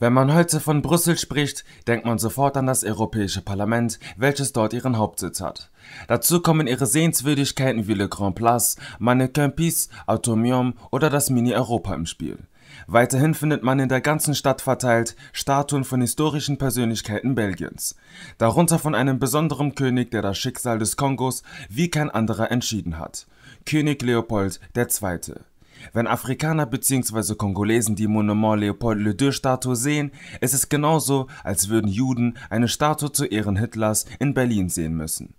Wenn man heute von Brüssel spricht, denkt man sofort an das Europäische Parlament, welches dort ihren Hauptsitz hat. Dazu kommen ihre Sehenswürdigkeiten wie Le Grand Place, Mannequin Pis, Atomium oder das Mini-Europa im Spiel. Weiterhin findet man in der ganzen Stadt verteilt Statuen von historischen Persönlichkeiten Belgiens, darunter von einem besonderen König, der das Schicksal des Kongos wie kein anderer entschieden hat, König Leopold II. Wenn Afrikaner bzw. Kongolesen die Monument Leopold Le Deux-Statue sehen, ist es genauso, als würden Juden eine Statue zu Ehren Hitlers in Berlin sehen müssen.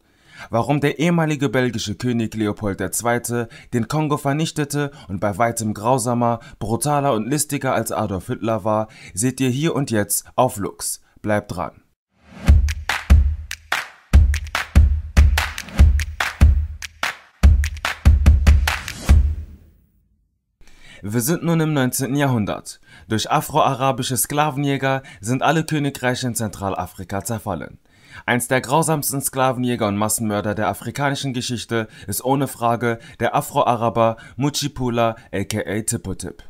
Warum der ehemalige belgische König Leopold II. den Kongo vernichtete und bei weitem grausamer, brutaler und listiger als Adolf Hitler war, seht ihr hier und jetzt auf Lux. Bleibt dran. Wir sind nun im 19. Jahrhundert. Durch afroarabische Sklavenjäger sind alle Königreiche in Zentralafrika zerfallen. Eins der grausamsten Sklavenjäger und Massenmörder der afrikanischen Geschichte ist ohne Frage der Afroaraber Muchipula aka Tipotip.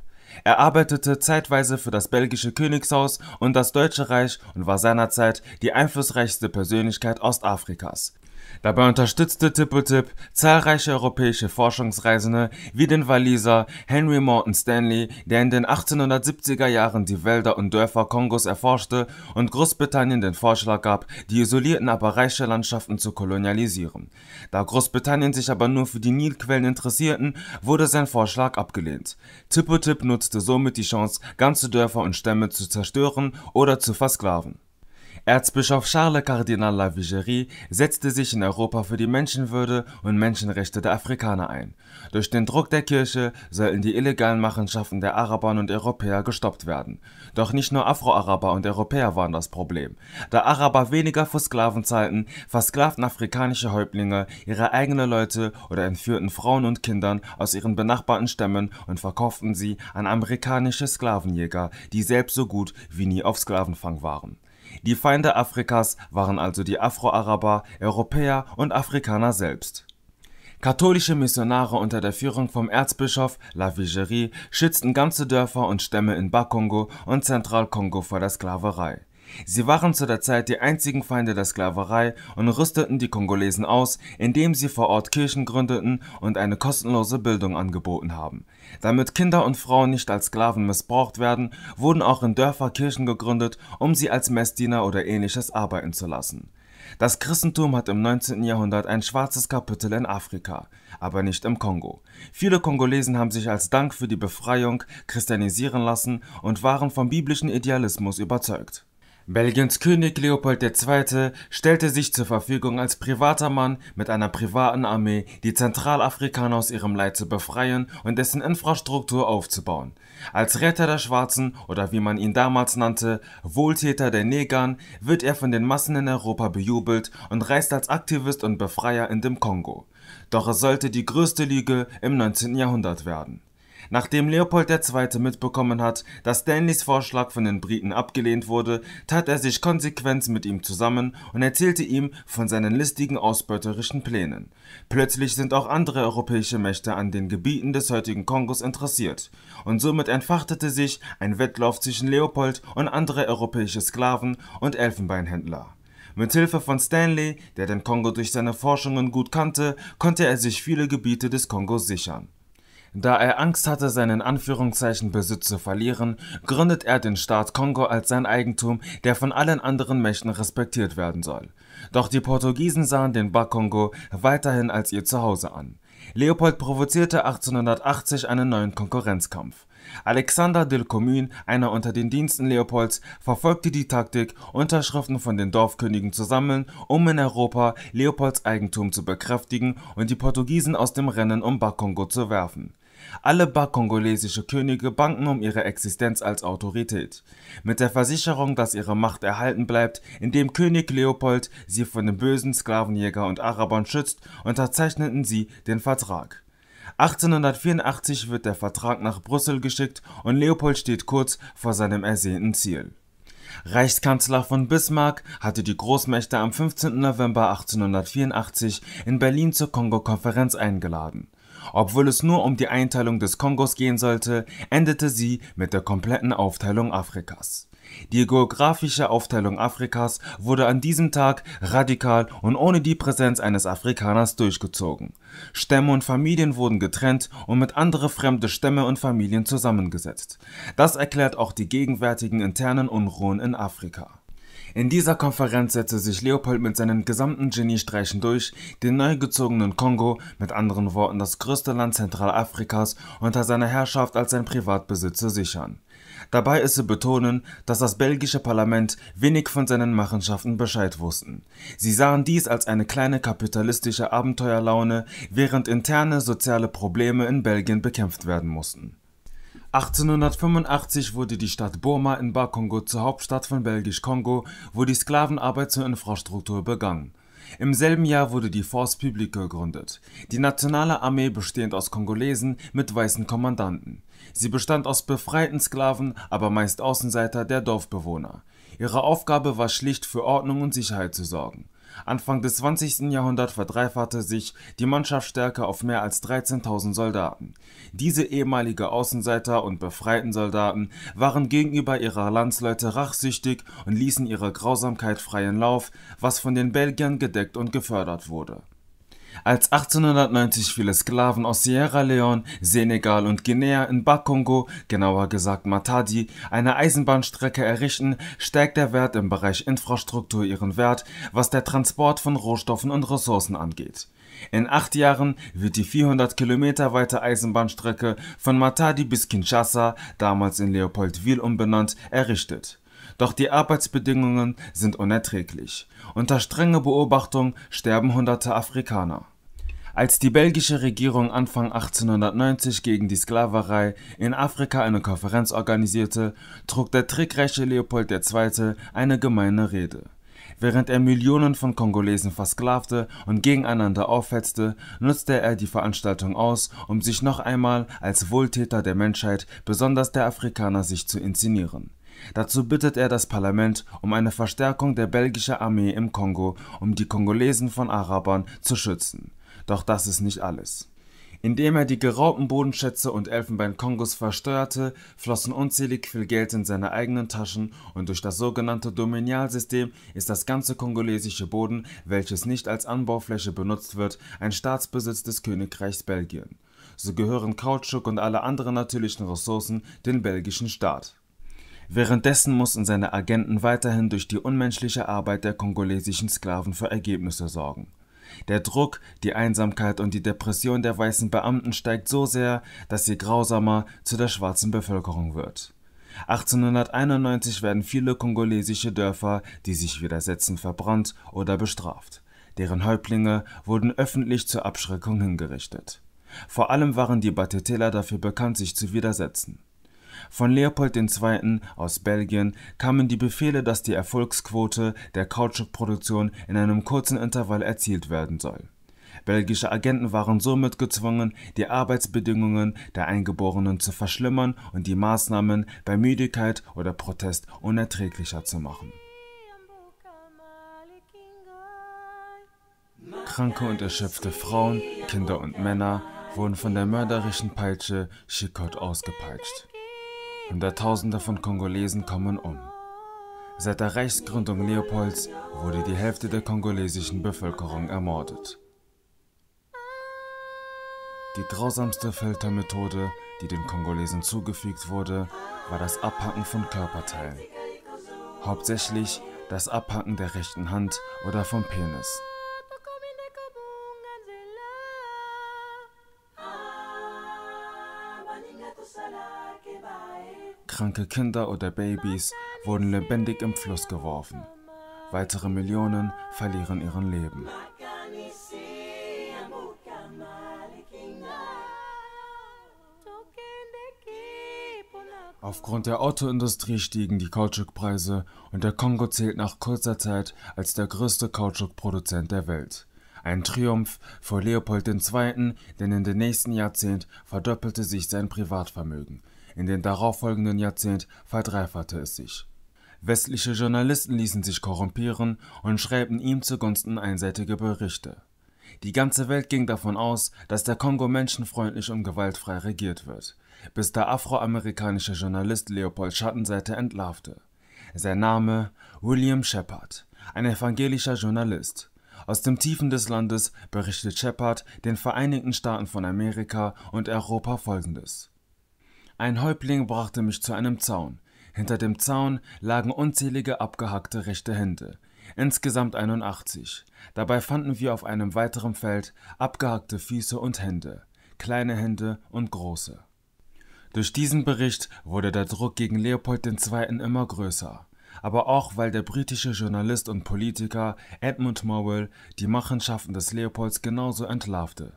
Er arbeitete zeitweise für das belgische Königshaus und das Deutsche Reich und war seinerzeit die einflussreichste Persönlichkeit Ostafrikas. Dabei unterstützte Tippertip zahlreiche europäische Forschungsreisende wie den Waliser Henry Morton Stanley, der in den 1870er Jahren die Wälder und Dörfer Kongos erforschte und Großbritannien den Vorschlag gab, die isolierten, aber reiche Landschaften zu kolonialisieren. Da Großbritannien sich aber nur für die Nilquellen interessierten, wurde sein Vorschlag abgelehnt. Tippertip nutzte somit die Chance, ganze Dörfer und Stämme zu zerstören oder zu versklaven. Erzbischof Charles Kardinal Lavigerie setzte sich in Europa für die Menschenwürde und Menschenrechte der Afrikaner ein. Durch den Druck der Kirche sollten die illegalen Machenschaften der Araber und Europäer gestoppt werden. Doch nicht nur Afro-Araber und Europäer waren das Problem. Da Araber weniger für Sklaven zahlten, versklavten afrikanische Häuptlinge ihre eigenen Leute oder entführten Frauen und Kindern aus ihren benachbarten Stämmen und verkauften sie an amerikanische Sklavenjäger, die selbst so gut wie nie auf Sklavenfang waren. Die Feinde Afrikas waren also die Afro-Araber, Europäer und Afrikaner selbst. Katholische Missionare unter der Führung vom Erzbischof La Vigerie schützten ganze Dörfer und Stämme in Bakongo und Zentralkongo vor der Sklaverei. Sie waren zu der Zeit die einzigen Feinde der Sklaverei und rüsteten die Kongolesen aus, indem sie vor Ort Kirchen gründeten und eine kostenlose Bildung angeboten haben. Damit Kinder und Frauen nicht als Sklaven missbraucht werden, wurden auch in Dörfer Kirchen gegründet, um sie als Messdiener oder ähnliches arbeiten zu lassen. Das Christentum hat im 19. Jahrhundert ein schwarzes Kapitel in Afrika, aber nicht im Kongo. Viele Kongolesen haben sich als Dank für die Befreiung christianisieren lassen und waren vom biblischen Idealismus überzeugt. Belgiens König Leopold II. stellte sich zur Verfügung als privater Mann mit einer privaten Armee, die Zentralafrikaner aus ihrem Leid zu befreien und dessen Infrastruktur aufzubauen. Als Retter der Schwarzen oder wie man ihn damals nannte, Wohltäter der Negern, wird er von den Massen in Europa bejubelt und reist als Aktivist und Befreier in dem Kongo. Doch es sollte die größte Lüge im 19. Jahrhundert werden. Nachdem Leopold II. mitbekommen hat, dass Stanleys Vorschlag von den Briten abgelehnt wurde, tat er sich konsequent mit ihm zusammen und erzählte ihm von seinen listigen ausbeuterischen Plänen. Plötzlich sind auch andere europäische Mächte an den Gebieten des heutigen Kongos interessiert und somit entfachtete sich ein Wettlauf zwischen Leopold und andere europäische Sklaven und Elfenbeinhändler. Mit Hilfe von Stanley, der den Kongo durch seine Forschungen gut kannte, konnte er sich viele Gebiete des Kongos sichern. Da er Angst hatte, seinen Anführungszeichen Besitz zu verlieren, gründet er den Staat Kongo als sein Eigentum, der von allen anderen Mächten respektiert werden soll. Doch die Portugiesen sahen den Bakongo weiterhin als ihr Zuhause an. Leopold provozierte 1880 einen neuen Konkurrenzkampf. Alexander del Commune, einer unter den Diensten Leopolds, verfolgte die Taktik, Unterschriften von den Dorfkönigen zu sammeln, um in Europa Leopolds Eigentum zu bekräftigen und die Portugiesen aus dem Rennen um Bakongo zu werfen. Alle bakongolesische Könige banken um ihre Existenz als Autorität. Mit der Versicherung, dass ihre Macht erhalten bleibt, indem König Leopold sie von den bösen Sklavenjäger und Arabern schützt, unterzeichneten sie den Vertrag. 1884 wird der Vertrag nach Brüssel geschickt und Leopold steht kurz vor seinem ersehnten Ziel. Reichskanzler von Bismarck hatte die Großmächte am 15. November 1884 in Berlin zur Kongo-Konferenz eingeladen. Obwohl es nur um die Einteilung des Kongos gehen sollte, endete sie mit der kompletten Aufteilung Afrikas. Die geografische Aufteilung Afrikas wurde an diesem Tag radikal und ohne die Präsenz eines Afrikaners durchgezogen. Stämme und Familien wurden getrennt und mit andere fremde Stämme und Familien zusammengesetzt. Das erklärt auch die gegenwärtigen internen Unruhen in Afrika. In dieser Konferenz setzte sich Leopold mit seinen gesamten Geniestreichen durch, den neu gezogenen Kongo, mit anderen Worten das größte Land Zentralafrikas, unter seiner Herrschaft als sein Privatbesitz zu sichern. Dabei ist zu betonen, dass das belgische Parlament wenig von seinen Machenschaften Bescheid wussten. Sie sahen dies als eine kleine kapitalistische Abenteuerlaune, während interne soziale Probleme in Belgien bekämpft werden mussten. 1885 wurde die Stadt Burma in Bakongo zur Hauptstadt von Belgisch-Kongo, wo die Sklavenarbeit zur Infrastruktur begann. Im selben Jahr wurde die Force Publique gegründet, die nationale Armee bestehend aus Kongolesen mit weißen Kommandanten. Sie bestand aus befreiten Sklaven, aber meist Außenseiter der Dorfbewohner. Ihre Aufgabe war schlicht für Ordnung und Sicherheit zu sorgen Anfang des 20. Jahrhunderts verdreifachte sich die Mannschaftsstärke auf mehr als 13.000 Soldaten. Diese ehemalige Außenseiter und befreiten Soldaten waren gegenüber ihrer Landsleute rachsüchtig und ließen ihrer Grausamkeit freien Lauf, was von den Belgiern gedeckt und gefördert wurde als 1890 viele Sklaven aus Sierra Leone, Senegal und Guinea in Bakongo, genauer gesagt Matadi, eine Eisenbahnstrecke errichten, steigt der Wert im Bereich Infrastruktur ihren Wert, was der Transport von Rohstoffen und Ressourcen angeht. In acht Jahren wird die 400 Kilometer weite Eisenbahnstrecke von Matadi bis Kinshasa, damals in Leopoldville umbenannt, errichtet. Doch die Arbeitsbedingungen sind unerträglich. Unter strenger Beobachtung sterben hunderte Afrikaner. Als die belgische Regierung Anfang 1890 gegen die Sklaverei in Afrika eine Konferenz organisierte, trug der trickreiche Leopold II. eine gemeine Rede. Während er Millionen von Kongolesen versklavte und gegeneinander aufhetzte, nutzte er die Veranstaltung aus, um sich noch einmal als Wohltäter der Menschheit, besonders der Afrikaner, sich zu inszenieren. Dazu bittet er das Parlament um eine Verstärkung der belgischen Armee im Kongo, um die Kongolesen von Arabern zu schützen. Doch das ist nicht alles. Indem er die geraubten Bodenschätze und Elfenbein Kongos versteuerte, flossen unzählig viel Geld in seine eigenen Taschen und durch das sogenannte Dominialsystem ist das ganze kongolesische Boden, welches nicht als Anbaufläche benutzt wird, ein Staatsbesitz des Königreichs Belgien. So gehören Kautschuk und alle anderen natürlichen Ressourcen dem belgischen Staat. Währenddessen mussten seine Agenten weiterhin durch die unmenschliche Arbeit der kongolesischen Sklaven für Ergebnisse sorgen. Der Druck, die Einsamkeit und die Depression der weißen Beamten steigt so sehr, dass sie grausamer zu der schwarzen Bevölkerung wird. 1891 werden viele kongolesische Dörfer, die sich widersetzen, verbrannt oder bestraft. Deren Häuptlinge wurden öffentlich zur Abschreckung hingerichtet. Vor allem waren die Batetela dafür bekannt, sich zu widersetzen. Von Leopold II. aus Belgien kamen die Befehle, dass die Erfolgsquote der Kautschukproduktion in einem kurzen Intervall erzielt werden soll. Belgische Agenten waren somit gezwungen, die Arbeitsbedingungen der Eingeborenen zu verschlimmern und die Maßnahmen bei Müdigkeit oder Protest unerträglicher zu machen. Kranke und erschöpfte Frauen, Kinder und Männer wurden von der mörderischen Peitsche Schikot ausgepeitscht. Hunderttausende von Kongolesen kommen um. Seit der Reichsgründung Leopolds wurde die Hälfte der kongolesischen Bevölkerung ermordet. Die grausamste Foltermethode, die den Kongolesen zugefügt wurde, war das Abhacken von Körperteilen. Hauptsächlich das Abhacken der rechten Hand oder vom Penis. Kranke Kinder oder Babys wurden lebendig im Fluss geworfen. Weitere Millionen verlieren ihren Leben. Aufgrund der Autoindustrie stiegen die Kautschukpreise und der Kongo zählt nach kurzer Zeit als der größte Kautschukproduzent der Welt. Ein Triumph für Leopold II., denn in den nächsten Jahrzehnt verdoppelte sich sein Privatvermögen. In den darauffolgenden Jahrzehnten verdreifachte es sich. Westliche Journalisten ließen sich korrumpieren und schreiben ihm zugunsten einseitige Berichte. Die ganze Welt ging davon aus, dass der Kongo menschenfreundlich und gewaltfrei regiert wird, bis der afroamerikanische Journalist Leopold Schattenseite entlarvte. Sein Name William Shepard, ein evangelischer Journalist. Aus dem Tiefen des Landes berichtet Shepard den Vereinigten Staaten von Amerika und Europa folgendes. Ein Häuptling brachte mich zu einem Zaun. Hinter dem Zaun lagen unzählige abgehackte rechte Hände, insgesamt 81. Dabei fanden wir auf einem weiteren Feld abgehackte Füße und Hände, kleine Hände und große. Durch diesen Bericht wurde der Druck gegen Leopold II. immer größer, aber auch weil der britische Journalist und Politiker Edmund Morwell die Machenschaften des Leopolds genauso entlarvte.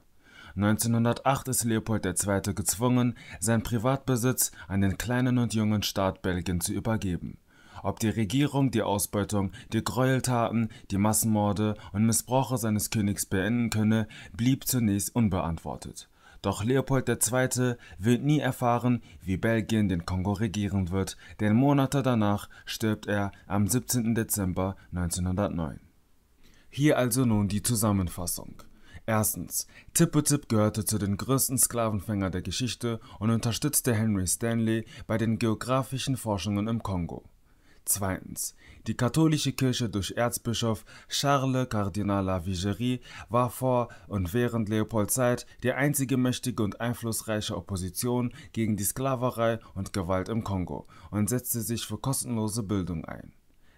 1908 ist Leopold II. gezwungen, seinen Privatbesitz an den kleinen und jungen Staat Belgien zu übergeben. Ob die Regierung die Ausbeutung, die Gräueltaten, die Massenmorde und Missbrauche seines Königs beenden könne, blieb zunächst unbeantwortet. Doch Leopold II. wird nie erfahren, wie Belgien den Kongo regieren wird, denn Monate danach stirbt er am 17. Dezember 1909. Hier also nun die Zusammenfassung. Erstens, Tippetipp gehörte zu den größten Sklavenfängern der Geschichte und unterstützte Henry Stanley bei den geografischen Forschungen im Kongo. Zweitens, die katholische Kirche durch Erzbischof Charles Cardinal Lavigerie war vor und während Leopolds Zeit die einzige mächtige und einflussreiche Opposition gegen die Sklaverei und Gewalt im Kongo und setzte sich für kostenlose Bildung ein.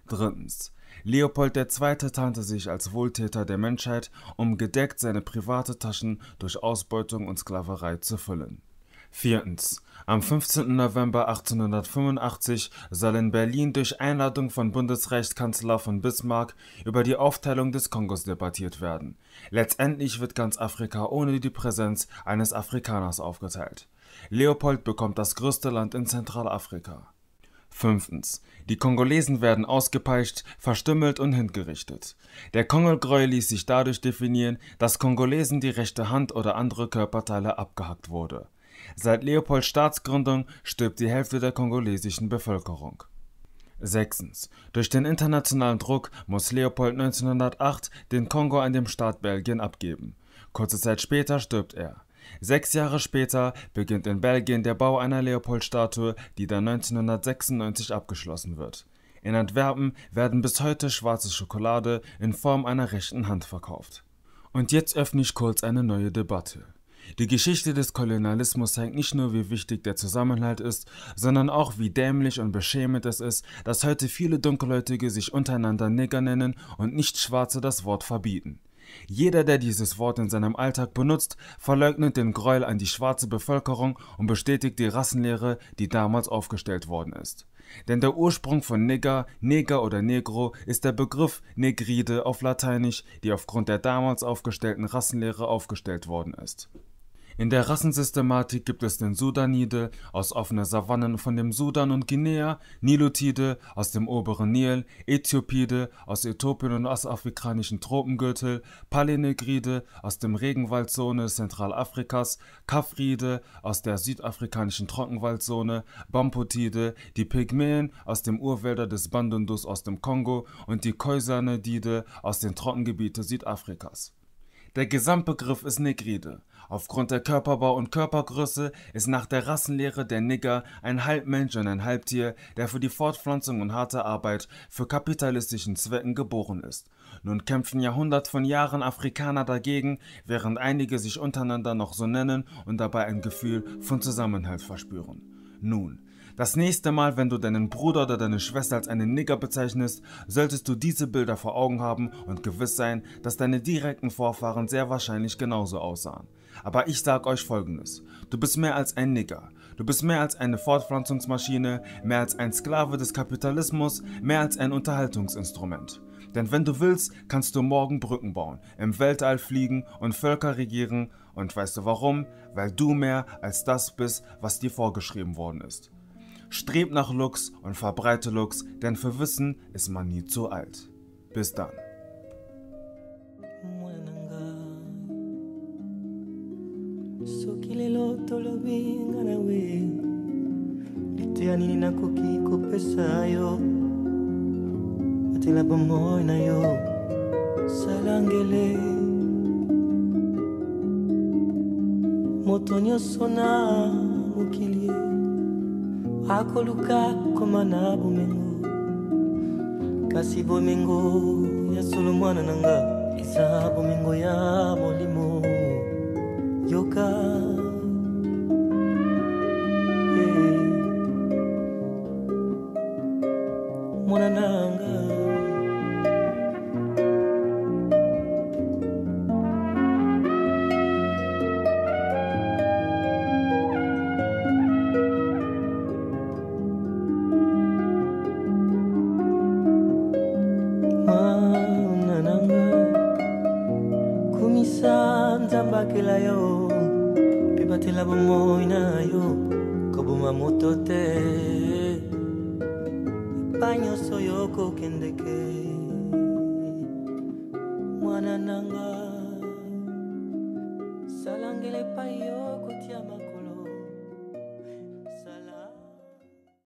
Drittens, Leopold II. tarnte sich als Wohltäter der Menschheit, um gedeckt seine private Taschen durch Ausbeutung und Sklaverei zu füllen. Viertens. Am 15. November 1885 soll in Berlin durch Einladung von Bundesreichskanzler von Bismarck über die Aufteilung des Kongos debattiert werden. Letztendlich wird ganz Afrika ohne die Präsenz eines Afrikaners aufgeteilt. Leopold bekommt das größte Land in Zentralafrika. Fünftens. Die Kongolesen werden ausgepeitscht, verstümmelt und hingerichtet. Der kongo ließ sich dadurch definieren, dass Kongolesen die rechte Hand oder andere Körperteile abgehackt wurde. Seit Leopolds Staatsgründung stirbt die Hälfte der kongolesischen Bevölkerung. Sechstens. Durch den internationalen Druck muss Leopold 1908 den Kongo an den Staat Belgien abgeben. Kurze Zeit später stirbt er. Sechs Jahre später beginnt in Belgien der Bau einer Leopoldstatue, die dann 1996 abgeschlossen wird. In Antwerpen werden bis heute schwarze Schokolade in Form einer rechten Hand verkauft. Und jetzt öffne ich kurz eine neue Debatte. Die Geschichte des Kolonialismus zeigt nicht nur, wie wichtig der Zusammenhalt ist, sondern auch, wie dämlich und beschämend es ist, dass heute viele Dunkelhäutige sich untereinander Neger nennen und nicht Schwarze das Wort verbieten. Jeder, der dieses Wort in seinem Alltag benutzt, verleugnet den Gräuel an die schwarze Bevölkerung und bestätigt die Rassenlehre, die damals aufgestellt worden ist. Denn der Ursprung von Nigger, Neger oder Negro ist der Begriff Negride auf Lateinisch, die aufgrund der damals aufgestellten Rassenlehre aufgestellt worden ist. In der Rassensystematik gibt es den Sudanide aus offenen Savannen von dem Sudan und Guinea, Nilotide aus dem oberen Nil, Äthiopide aus Äthiopien und ostafrikanischen Tropengürtel, Palinegride aus dem Regenwaldzone Zentralafrikas, Kafride aus der südafrikanischen Trockenwaldzone, Bampotide, die Pygmäen aus dem Urwälder des Bandundus aus dem Kongo und die Khoisanidide aus den Trockengebieten Südafrikas. Der Gesamtbegriff ist Negride. Aufgrund der Körperbau und Körpergröße ist nach der Rassenlehre der Nigger ein Halbmensch und ein Halbtier, der für die Fortpflanzung und harte Arbeit für kapitalistischen Zwecken geboren ist. Nun kämpfen Jahrhundert von Jahren Afrikaner dagegen, während einige sich untereinander noch so nennen und dabei ein Gefühl von Zusammenhalt verspüren. Nun, das nächste Mal, wenn du deinen Bruder oder deine Schwester als einen Nigger bezeichnest, solltest du diese Bilder vor Augen haben und gewiss sein, dass deine direkten Vorfahren sehr wahrscheinlich genauso aussahen. Aber ich sag euch folgendes, du bist mehr als ein Nigger. Du bist mehr als eine Fortpflanzungsmaschine, mehr als ein Sklave des Kapitalismus, mehr als ein Unterhaltungsinstrument. Denn wenn du willst, kannst du morgen Brücken bauen, im Weltall fliegen und Völker regieren. Und weißt du warum? Weil du mehr als das bist, was dir vorgeschrieben worden ist. Strebt nach Lux und verbreite Lux, denn für Wissen ist man nie zu alt. Bis dann. soki lelo tolobinga na we liteya salangele moto nyonso akoluka koma na bomengo kasi bomengo ya solo mwana na nga eza bomengo ya molimo yoka bakela yo mpe batela bomoi na yo koboma moto te epai nyonso yo kokendeke mwana na ngai